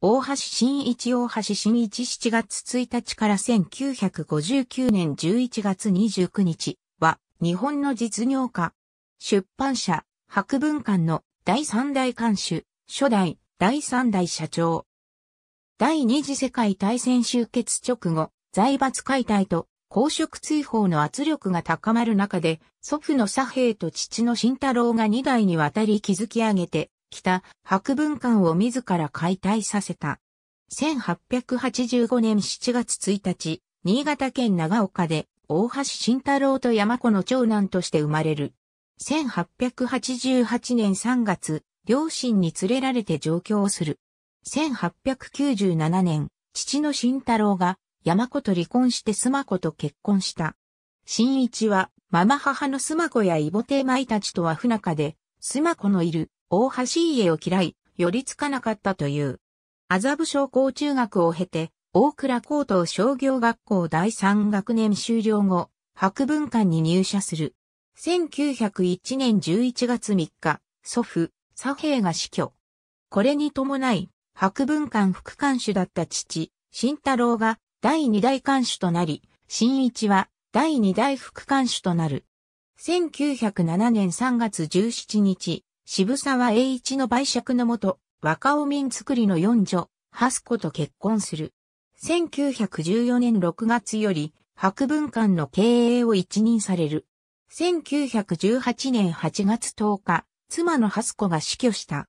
大橋新一大橋新一7月1日から1959年11月29日は日本の実業家、出版社、博文館の第三代館主、初代、第三代社長。第二次世界大戦終結直後、財閥解体と公職追放の圧力が高まる中で、祖父の佐兵と父の慎太郎が二代にわたり築き上げて、北博文館を自ら解体させた。1885年7月1日、新潟県長岡で大橋慎太郎と山子の長男として生まれる。1888年3月、両親に連れられて上京する。1897年、父の慎太郎が山子と離婚して須磨子と結婚した。新一は、ママ母の須磨子やイボテイマイたちとは不仲で、須磨子のいる大橋家を嫌い、寄りつかなかったという。麻布商工中学を経て、大倉高等商業学校第3学年終了後、博文館に入社する。1901年11月3日、祖父、佐平が死去。これに伴い、博文館副館主だった父、慎太郎が第二代館主となり、新一は第二代副館主となる。1907年3月17日、渋沢栄一の売借のもと、若尾民作りの四女、ハスコと結婚する。1914年6月より、博文館の経営を一任される。1918年8月10日、妻のハスコが死去した。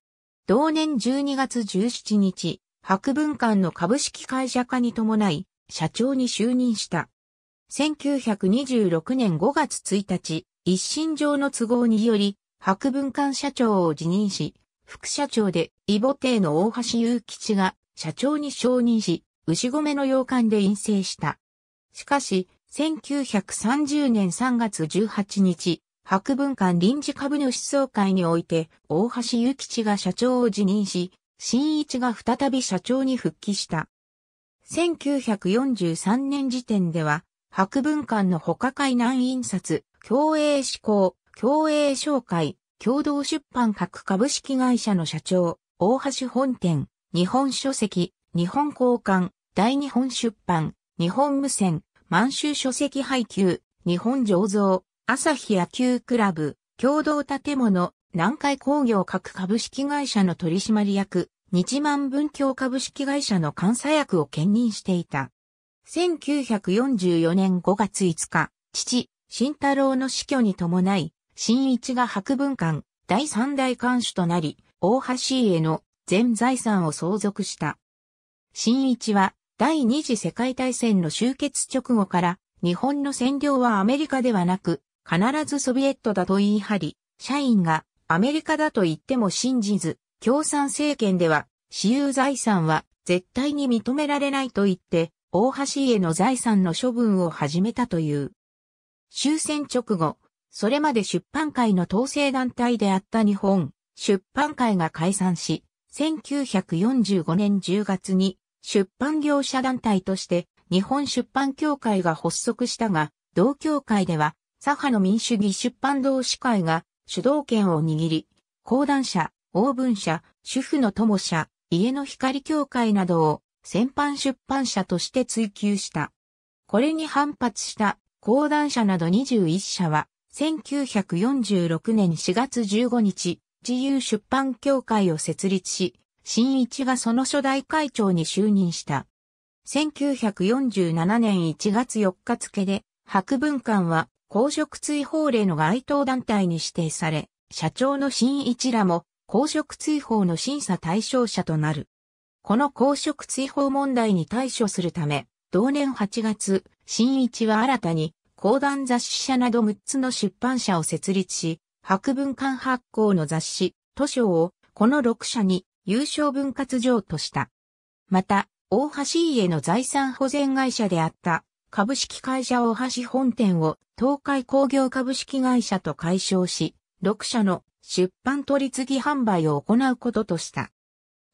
同年12月17日、博文館の株式会社化に伴い、社長に就任した。1926年5月1日、一身上の都合により、博文館社長を辞任し、副社長で、イボ邸の大橋祐吉が社長に承認し、牛込の洋館で陰性した。しかし、1930年3月18日、博文館臨時株主総会において、大橋祐吉が社長を辞任し、新一が再び社長に復帰した。1943年時点では、博文館の他海南印刷、共栄志向、共栄商会、共同出版各株式会社の社長、大橋本店、日本書籍、日本交換、大日本出版、日本無線、満州書籍配給、日本醸造、朝日野球クラブ、共同建物、南海工業各株式会社の取締役、日満文教株式会社の監査役を兼任していた。1944年5月5日、父、慎太郎の死去に伴い、新一が博文館、第三代館主となり、大橋家の全財産を相続した。新一は、第二次世界大戦の終結直後から、日本の占領はアメリカではなく、必ずソビエットだと言い張り、社員がアメリカだと言っても信じず、共産政権では、私有財産は絶対に認められないと言って、大橋への財産の処分を始めたという。終戦直後、それまで出版界の統制団体であった日本出版会が解散し、1945年10月に出版業者団体として日本出版協会が発足したが、同協会では左派の民主義出版同士会が主導権を握り、講談社、王文社、主婦の友社、家の光協会などを先般出版社として追求した。これに反発した講談社など21社は1946年4月15日、自由出版協会を設立し、新一がその初代会長に就任した。1947年1月4日付で、博文館は公職追放令の該当団体に指定され、社長の新一らも公職追放の審査対象者となる。この公職追放問題に対処するため、同年8月、新一は新たに講談雑誌社など6つの出版社を設立し、博文館発行の雑誌、図書をこの6社に優勝分割状とした。また、大橋家の財産保全会社であった株式会社大橋本店を東海工業株式会社と解消し、6社の出版取次販売を行うこととした。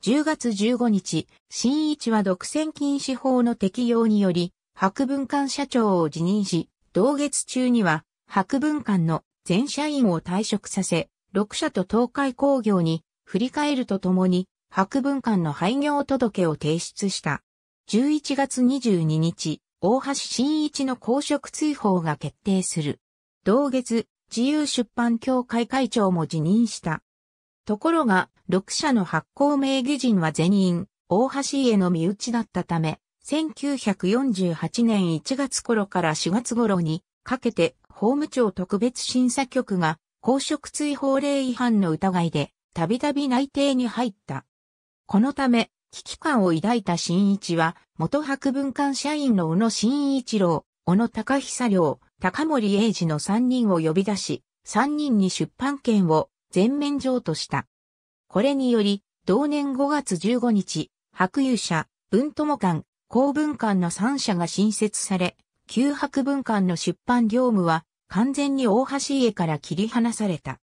10月15日、新一は独占禁止法の適用により、博文館社長を辞任し、同月中には、博文館の全社員を退職させ、6社と東海工業に振り返るとともに、博文館の廃業届を提出した。11月22日、大橋新一の公職追放が決定する。同月、自由出版協会会長も辞任した。ところが、6社の発行名義人は全員、大橋家の身内だったため、1948年1月頃から4月頃にかけて法務庁特別審査局が公職追放令違反の疑いでたびたび内定に入った。このため危機感を抱いた新一は元博文館社員の小野新一郎、小野高久良、高森英二の3人を呼び出し、3人に出版権を全面譲渡した。これにより、同年5月15日、白友社、文友館、公文館の3社が新設され、旧博文館の出版業務は完全に大橋家から切り離された。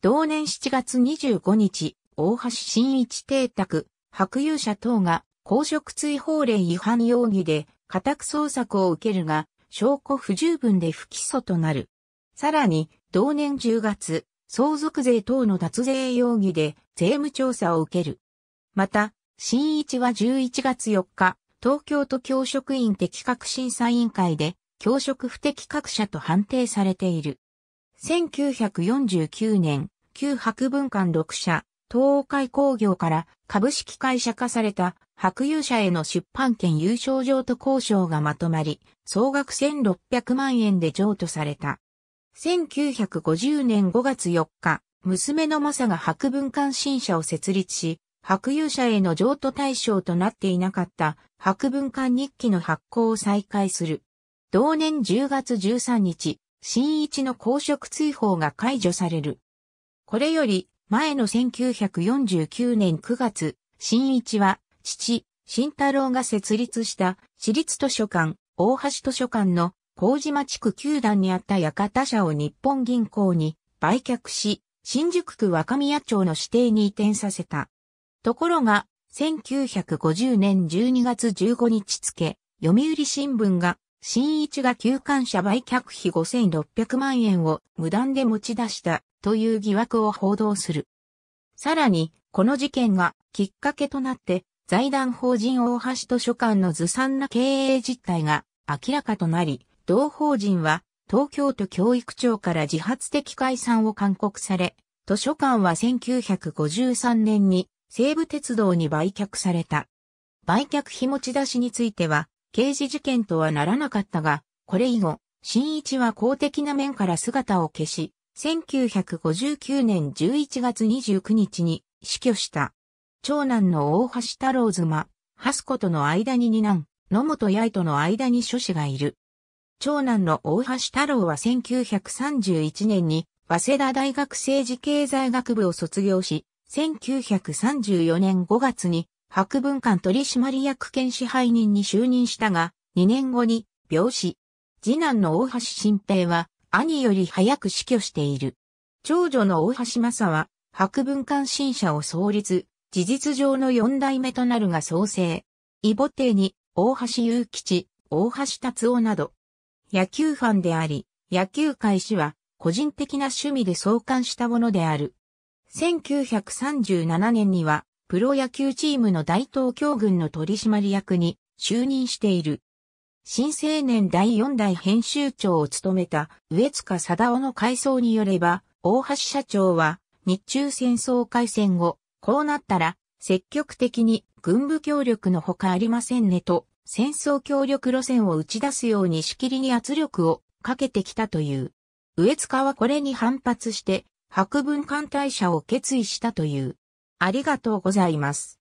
同年7月25日、大橋新一邸宅、白有者等が公職追放令違反容疑で家宅捜索を受けるが、証拠不十分で不起訴となる。さらに、同年10月、相続税等の脱税容疑で税務調査を受ける。また、新一は11月4日、東京都教職員的確審査委員会で、教職不適格者と判定されている。1949年、旧博文館6社、東海会工業から株式会社化された博友社への出版権優勝状と交渉がまとまり、総額1600万円で譲渡された。1950年5月4日、娘のマサが博文館新社を設立し、白遊者への譲渡対象となっていなかった白文館日記の発行を再開する。同年10月13日、新一の公職追放が解除される。これより前の1949年9月、新一は父、新太郎が設立した私立図書館、大橋図書館の麹町区球団にあった館社を日本銀行に売却し、新宿区若宮町の指定に移転させた。ところが、1950年12月15日付、読売新聞が、新一が旧館者売却費5600万円を無断で持ち出したという疑惑を報道する。さらに、この事件がきっかけとなって、財団法人大橋図書館のずさんな経営実態が明らかとなり、同法人は東京都教育庁から自発的解散を勧告され、図書館は1953年に西武鉄道に売却された。売却費持ち出しについては、刑事事件とはならなかったが、これ以後、新一は公的な面から姿を消し、1959年11月29日に死去した。長男の大橋太郎妻、ハスコとの間に二男、野本八重との間に諸子がいる。長男の大橋太郎は1931年に、早稲田大学政治経済学部を卒業し、1934年5月に博文館取締役兼支配人に就任したが、2年後に病死。次男の大橋新平は兄より早く死去している。長女の大橋正は博文館新社を創立、事実上の4代目となるが創生。異母邸に大橋祐吉、大橋達夫など、野球ファンであり、野球開始は個人的な趣味で創刊したものである。1937年には、プロ野球チームの大東京軍の取締役に就任している。新青年第四代編集長を務めた植塚貞夫の回想によれば、大橋社長は日中戦争開戦後、こうなったら積極的に軍部協力のほかありませんねと戦争協力路線を打ち出すようにしきりに圧力をかけてきたという。植塚はこれに反発して博文艦隊者を決意したという。ありがとうございます。